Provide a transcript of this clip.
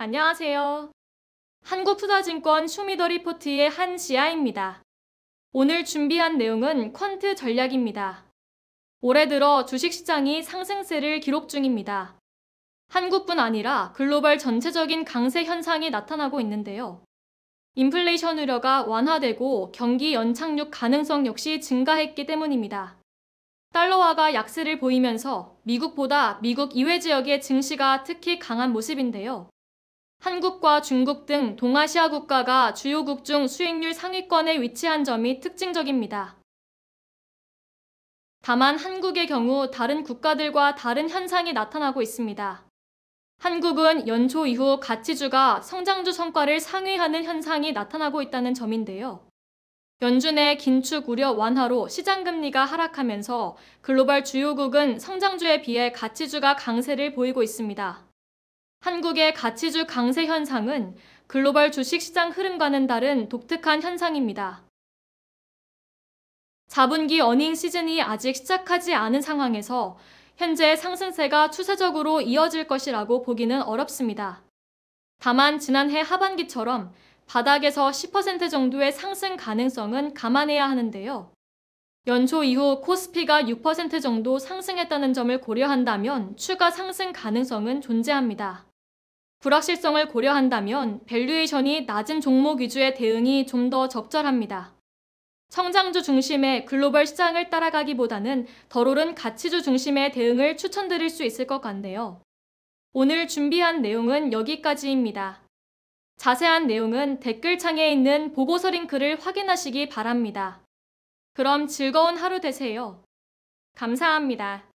안녕하세요. 한국투자증권 쇼미더리포트의 한지아입니다. 오늘 준비한 내용은 퀀트 전략입니다. 올해 들어 주식시장이 상승세를 기록 중입니다. 한국뿐 아니라 글로벌 전체적인 강세 현상이 나타나고 있는데요. 인플레이션 우려가 완화되고 경기 연착륙 가능성 역시 증가했기 때문입니다. 달러화가 약세를 보이면서 미국보다 미국 이외 지역의 증시가 특히 강한 모습인데요. 한국과 중국 등 동아시아 국가가 주요국 중 수익률 상위권에 위치한 점이 특징적입니다. 다만 한국의 경우 다른 국가들과 다른 현상이 나타나고 있습니다. 한국은 연초 이후 가치주가 성장주 성과를 상회하는 현상이 나타나고 있다는 점인데요. 연준의 긴축 우려 완화로 시장금리가 하락하면서 글로벌 주요국은 성장주에 비해 가치주가 강세를 보이고 있습니다. 한국의 가치주 강세 현상은 글로벌 주식시장 흐름과는 다른 독특한 현상입니다. 자분기 어닝 시즌이 아직 시작하지 않은 상황에서 현재 상승세가 추세적으로 이어질 것이라고 보기는 어렵습니다. 다만 지난해 하반기처럼 바닥에서 10% 정도의 상승 가능성은 감안해야 하는데요. 연초 이후 코스피가 6% 정도 상승했다는 점을 고려한다면 추가 상승 가능성은 존재합니다. 불확실성을 고려한다면 밸류에이션이 낮은 종목 위주의 대응이 좀 더 적절합니다. 성장주 중심의 글로벌 시장을 따라가기보다는 덜 오른 가치주 중심의 대응을 추천드릴 수 있을 것 같네요. 오늘 준비한 내용은 여기까지입니다. 자세한 내용은 댓글창에 있는 보고서 링크를 확인하시기 바랍니다. 그럼 즐거운 하루 되세요. 감사합니다.